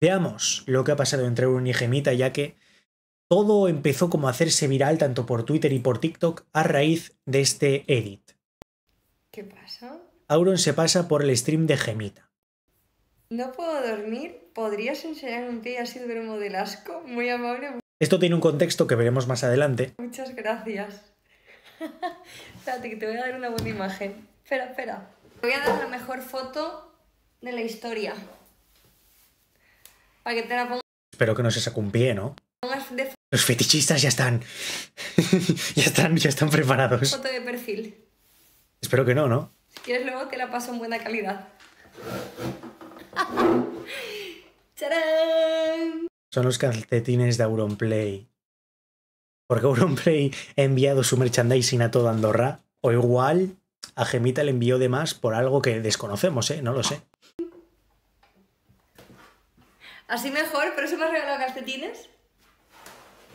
Veamos lo que ha pasado entre Auron y Gemita, ya que todo empezó como a hacerse viral tanto por Twitter y por TikTok a raíz de este edit. ¿Qué pasa? Auron se pasa por el stream de Gemita. No puedo dormir. ¿Podrías enseñarme un pie a así de del asco? Muy amable. Esto tiene un contexto que veremos más adelante. Muchas gracias. Espérate, que te voy a dar una buena imagen. Espera, espera. Te voy a dar la mejor foto de la historia. Espero que no se saque un pie, ¿no? Los fetichistas ya están. ya están, ya están preparados. Foto de perfil. Espero que no, ¿no? Si quieres luego te la paso en buena calidad. Son los calcetines de Auronplay. Porque Auronplay ha enviado su merchandising a toda Andorra. O igual a Gemita le envió de más por algo que desconocemos, ¿eh? No lo sé. Así mejor, ¿Pero eso me ha regalado calcetines.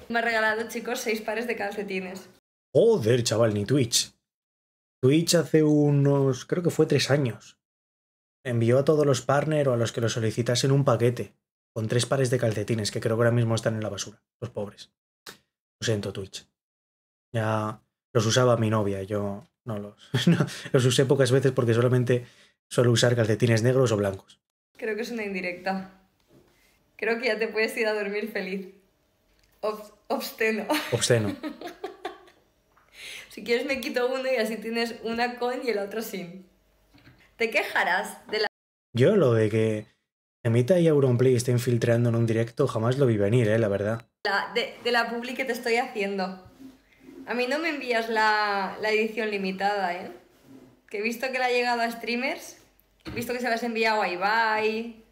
Me ha regalado, chicos, seis pares de calcetines. Joder, chaval, ni Twitch. Twitch hace unos, creo que fue tres años. Envió a todos los partners o a los que lo solicitasen un paquete con tres pares de calcetines que creo que ahora mismo están en la basura, los pobres. Lo siento, Twitch. Ya los usaba mi novia, yo no los, no, los usé pocas veces porque solamente suelo usar calcetines negros o blancos. Creo que es una indirecta. Creo que ya te puedes ir a dormir feliz. obsteno. Obsteno. si quieres me quito uno y así tienes una con y el otro sin. ¿Te quejarás de la... Yo lo de que Emita y Auronplay estén infiltrando en un directo jamás lo vi venir, eh, la verdad. de, la publi que te estoy haciendo. A mí no me envías la, la edición limitada, ¿eh? Que he visto que la ha llegado a streamers, he visto que se las has enviado a Ibai,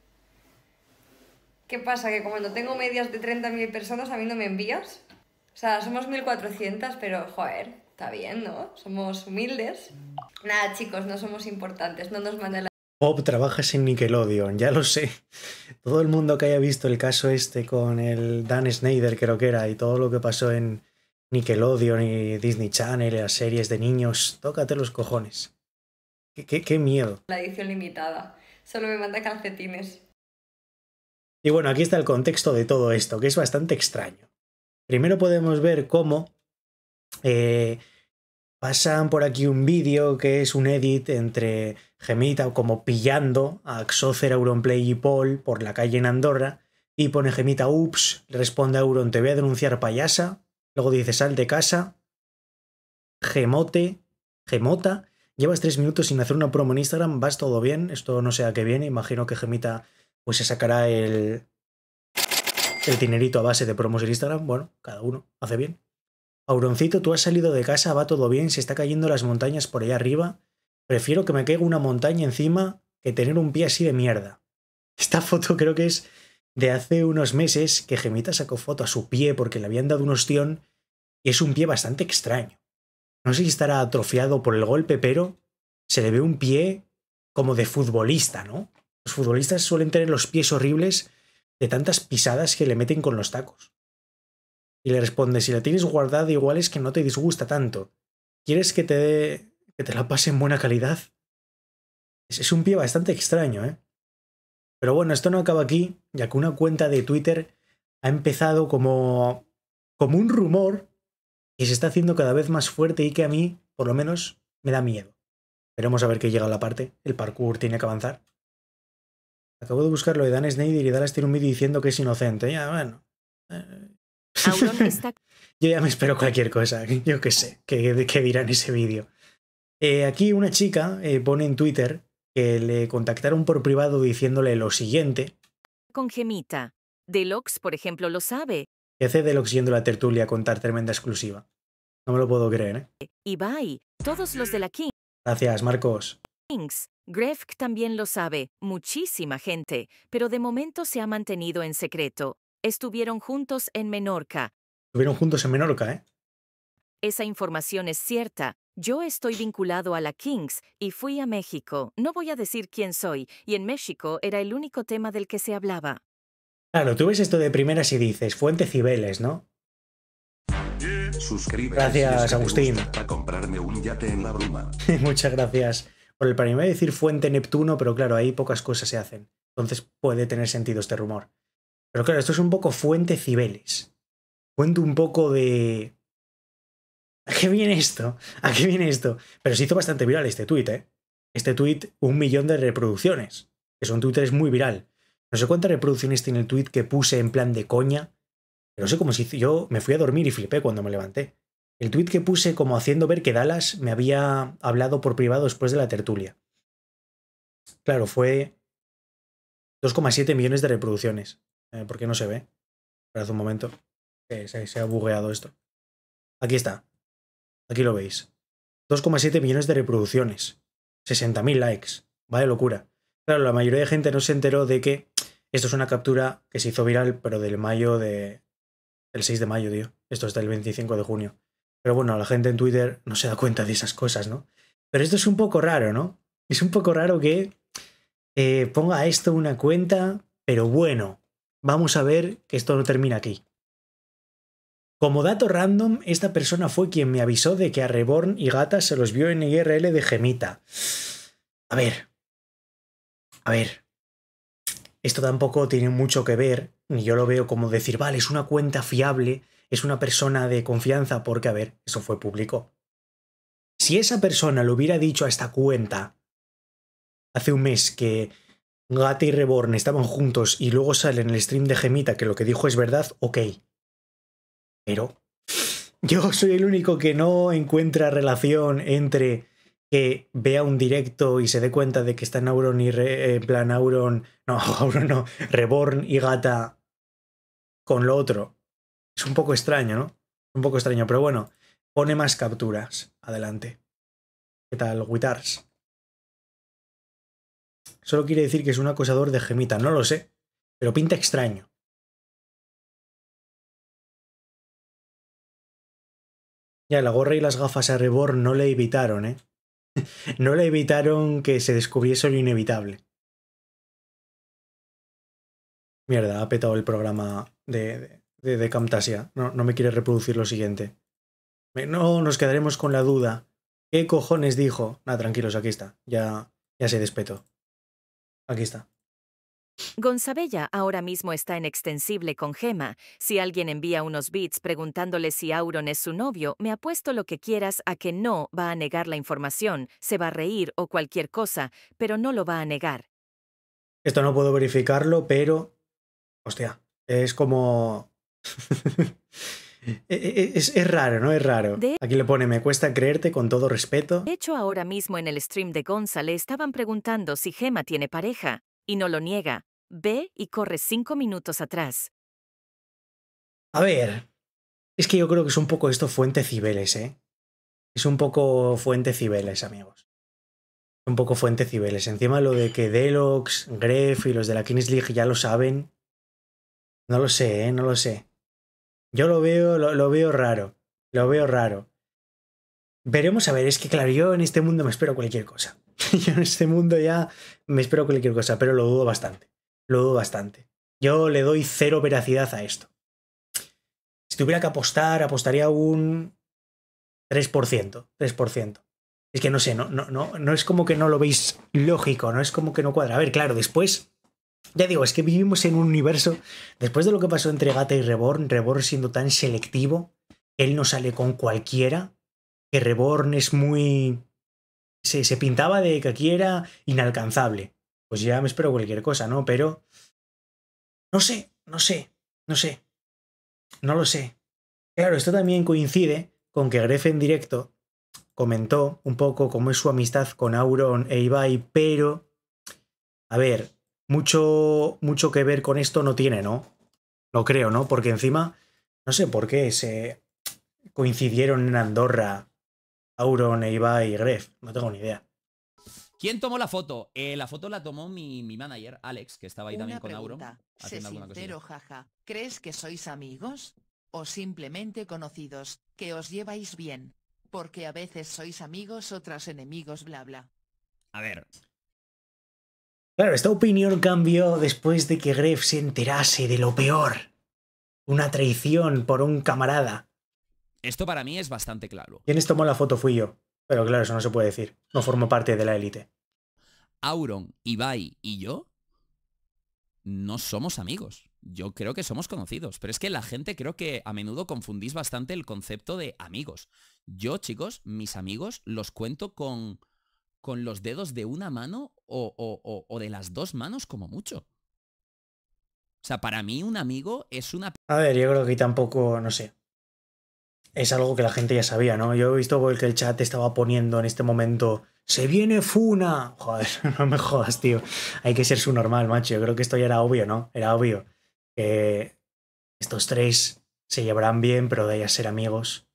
¿Qué pasa? Que como no tengo medias de 30.000 personas, a mí no me envías. O sea, somos 1.400, pero joder, está bien, ¿no? Somos humildes. Nada, chicos, no somos importantes, no nos manda la... pop trabajas en Nickelodeon, ya lo sé. Todo el mundo que haya visto el caso este con el Dan Snyder, creo que era, y todo lo que pasó en Nickelodeon y Disney Channel, y las series de niños, tócate los cojones. qué, qué miedo. La edición limitada. Solo me manda calcetines. Y bueno, aquí está el contexto de todo esto, que es bastante extraño. Primero podemos ver cómo eh, pasan por aquí un vídeo que es un edit entre Gemita como pillando a Xocer, Auronplay y Paul por la calle en Andorra. Y pone Gemita, ups, responde a Auron, te voy a denunciar payasa. Luego dice, sal de casa. Gemote, Gemota. Llevas tres minutos sin hacer una promo en Instagram, vas todo bien. Esto no sé a qué viene. Imagino que Gemita pues se sacará el, el dinerito a base de promos en Instagram. Bueno, cada uno hace bien. Auroncito, tú has salido de casa, va todo bien, se está cayendo las montañas por allá arriba. Prefiero que me caiga una montaña encima que tener un pie así de mierda. Esta foto creo que es de hace unos meses que Gemita sacó foto a su pie porque le habían dado un ostión y es un pie bastante extraño. No sé si estará atrofiado por el golpe, pero se le ve un pie como de futbolista, ¿no? Los futbolistas suelen tener los pies horribles de tantas pisadas que le meten con los tacos. Y le responde, si la tienes guardada igual es que no te disgusta tanto. ¿Quieres que te, que te la pase en buena calidad? Es, un pie bastante extraño, ¿eh? Pero bueno, esto no acaba aquí, ya que una cuenta de Twitter ha empezado como, como un rumor que se está haciendo cada vez más fuerte y que a mí, por lo menos, me da miedo. Veremos a ver qué llega la parte. El parkour tiene que avanzar. Acabo de buscarlo de Dan Snyder y Dallas tiene un vídeo diciendo que es inocente. Ya, bueno. Eh. Yo ya me espero cualquier cosa, yo qué sé, que, dirán ese vídeo. Eh, aquí una chica eh, pone en Twitter que le contactaron por privado diciéndole lo siguiente. Con Gemita. Deluxe, por ejemplo, lo sabe. ¿Qué hace Deluxe yendo a la tertulia a contar tremenda exclusiva. No me lo puedo creer, ¿eh? todos los de la King. Gracias, Marcos. Grefg también lo sabe, muchísima gente, pero de momento se ha mantenido en secreto. Estuvieron juntos en Menorca. Estuvieron juntos en Menorca, ¿eh? Esa información es cierta. Yo estoy vinculado a la Kings y fui a México. No voy a decir quién soy, y en México era el único tema del que se hablaba. Claro, tú ves esto de primeras y dices, fuente Cibeles, ¿no? Suscríbete. Gracias, Agustín. comprarme un yate en Muchas gracias por el a decir fuente Neptuno, pero claro, ahí pocas cosas se hacen. Entonces puede tener sentido este rumor. Pero claro, esto es un poco fuente Cibeles. Fuente un poco de... ¿A qué viene esto? ¿A qué viene esto? Pero se hizo bastante viral este tuit, ¿eh? Este tuit, un millón de reproducciones. Que son es muy viral. No sé cuántas reproducciones tiene el tuit que puse en plan de coña. Pero no sé cómo se hizo. Yo me fui a dormir y flipé cuando me levanté. El tuit que puse como haciendo ver que Dallas me había hablado por privado después de la tertulia. Claro, fue 2,7 millones de reproducciones. Eh, ¿Por qué no se ve? Hace un momento. se, ha bugueado esto. Aquí está. Aquí lo veis. 2,7 millones de reproducciones. 60.000 likes. vale locura. Claro, la mayoría de gente no se enteró de que esto es una captura que se hizo viral, pero del mayo de... 6 de mayo, tío. Esto está el 25 de junio. Pero bueno, la gente en Twitter no se da cuenta de esas cosas, ¿no? Pero esto es un poco raro, ¿no? Es un poco raro que eh, ponga esto una cuenta, pero bueno, vamos a ver que esto no termina aquí. Como dato random, esta persona fue quien me avisó de que a Reborn y Gata se los vio en IRL de Gemita. A ver. A ver. Esto tampoco tiene mucho que ver, ni yo lo veo como decir, vale, es una cuenta fiable es una persona de confianza porque, a ver, eso fue público. Si esa persona lo hubiera dicho a esta cuenta hace un mes que Gata y Reborn estaban juntos y luego sale en el stream de Gemita que lo que dijo es verdad, ok. Pero yo soy el único que no encuentra relación entre que vea un directo y se dé cuenta de que están Auron y Re, eh, no, no, Reborn y Gata con lo otro es un poco extraño, ¿no? Un poco extraño, pero bueno, pone más capturas. Adelante. ¿Qué tal, guitars? Solo quiere decir que es un acosador de gemita, no lo sé, pero pinta extraño. Ya, la gorra y las gafas a rebor no le evitaron, ¿eh? no le evitaron que se descubriese lo inevitable. Mierda, ha petado el programa de de, Camtasia. No, me quiere reproducir lo siguiente. no, nos quedaremos con la duda. ¿Qué cojones dijo? Nada, tranquilos, aquí está. Ya, ya se despetó. Aquí está. Gonzabella ahora mismo está en extensible con Gema. Si alguien envía unos bits preguntándole si Auron es su novio, me apuesto lo que quieras a que no va a negar la información, se va a reír o cualquier cosa, pero no lo va a negar. Esto no puedo verificarlo, pero... Hostia, es como... E, e, es, raro, ¿no? Es raro. Aquí le pone, me cuesta creerte con todo respeto. De hecho, ahora mismo en el stream de Gonza le estaban preguntando si Gema tiene pareja, y no lo niega. Ve y corre cinco minutos atrás. A ver, es que yo creo que es un poco esto fuente Cibeles, ¿eh? Es un poco fuente Cibeles, amigos. Un poco fuente Cibeles. Encima lo de que Delox, Gref y los de la Kings League ya lo saben. No lo sé, ¿eh? No lo sé. Yo lo veo, lo, veo raro. Lo veo raro. Veremos a ver, es que claro, yo en este mundo me espero cualquier cosa. yo en este mundo ya me espero cualquier cosa, pero lo dudo bastante. Lo dudo bastante. Yo le doy cero veracidad a esto. Si tuviera que apostar, apostaría un 3%. 3%. Es que no sé, no, no, no, no es como que no lo veis lógico, no es como que no cuadra. A ver, claro, después ya digo, es que vivimos en un universo, después de lo que pasó entre Gata y Reborn, Reborn siendo tan selectivo, él no sale con cualquiera, que Reborn es muy... Se, se pintaba de que aquí era inalcanzable. Pues ya me espero cualquier cosa, ¿no? Pero... No sé, no sé, no sé. No lo sé. Claro, esto también coincide con que Gref en directo comentó un poco cómo es su amistad con Auron e Ibai, pero... A ver, mucho, mucho que ver con esto no tiene, ¿no? Lo creo, ¿no? Porque encima, no sé por qué se coincidieron en Andorra Auron, Neiva y Gref. No tengo ni idea. ¿Quién tomó la foto? Eh, la foto la tomó mi, mi, manager, Alex, que estaba ahí también con pregunta. Auron. sincero, jaja. ¿Crees que sois amigos? ¿O simplemente conocidos, que os lleváis bien? Porque a veces sois amigos, otras enemigos, bla bla. A ver, Claro, esta opinión cambió después de que Greff se enterase de lo peor. Una traición por un camarada. Esto para mí es bastante claro. Quienes tomó la foto fui yo. Pero claro, eso no se puede decir. No formo parte de la élite. Auron, Ibai y yo no somos amigos. Yo creo que somos conocidos, pero es que la gente creo que a menudo confundís bastante el concepto de amigos. Yo, chicos, mis amigos los cuento con con los dedos de una mano o, o, o de las dos manos como mucho. O sea, para mí un amigo es una... A ver, yo creo que tampoco, no sé. Es algo que la gente ya sabía, ¿no? Yo he visto que el chat estaba poniendo en este momento... ¡Se viene Funa! Joder, no me jodas, tío. Hay que ser su normal, macho. Yo creo que esto ya era obvio, ¿no? Era obvio. Que estos tres se llevarán bien, pero de a ser amigos.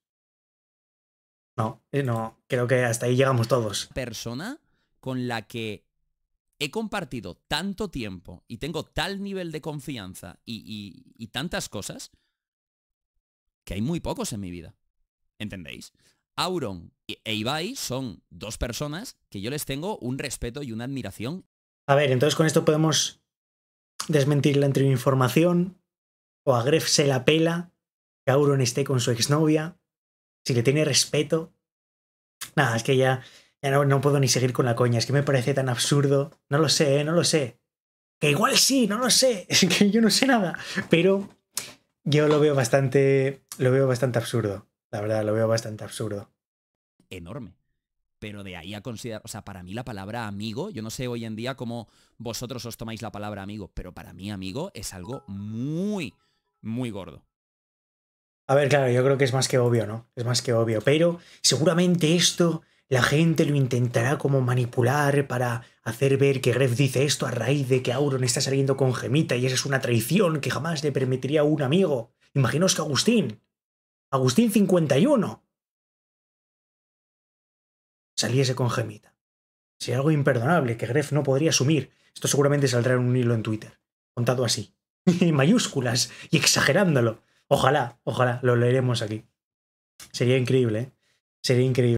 No, eh, no, creo que hasta ahí llegamos todos. Persona con la que he compartido tanto tiempo y tengo tal nivel de confianza y, tantas cosas que hay muy pocos en mi vida. ¿Entendéis? Auron e Ibai son dos personas que yo les tengo un respeto y una admiración. A ver, entonces con esto podemos desmentir la información o a la pela que Auron esté con su exnovia si le tiene respeto. Nada, es que ya, no, puedo ni seguir con la coña, es que me parece tan absurdo. No lo sé, eh, no lo sé. Que igual sí, no lo sé, es que yo no sé nada, pero yo lo veo bastante, lo veo bastante absurdo, la verdad, lo veo bastante absurdo. Enorme pero de ahí a considerar, o sea, para mí la palabra amigo, yo no sé hoy en día cómo vosotros os tomáis la palabra amigo, pero para mí amigo es algo muy, muy gordo. A ver, claro, yo creo que es más que obvio, ¿no? Es más que obvio. Pero seguramente esto la gente lo intentará como manipular para hacer ver que Gref dice esto a raíz de que Auron está saliendo con Gemita y esa es una traición que jamás le permitiría a un amigo. Imaginaos que Agustín. Agustín 51. Saliese con Gemita. Sería algo imperdonable que Gref no podría asumir. Esto seguramente saldrá en un hilo en Twitter. Contado así. En mayúsculas y exagerándolo. Ojalá, ojalá, lo leeremos aquí. Sería increíble, ¿eh? Sería increíble.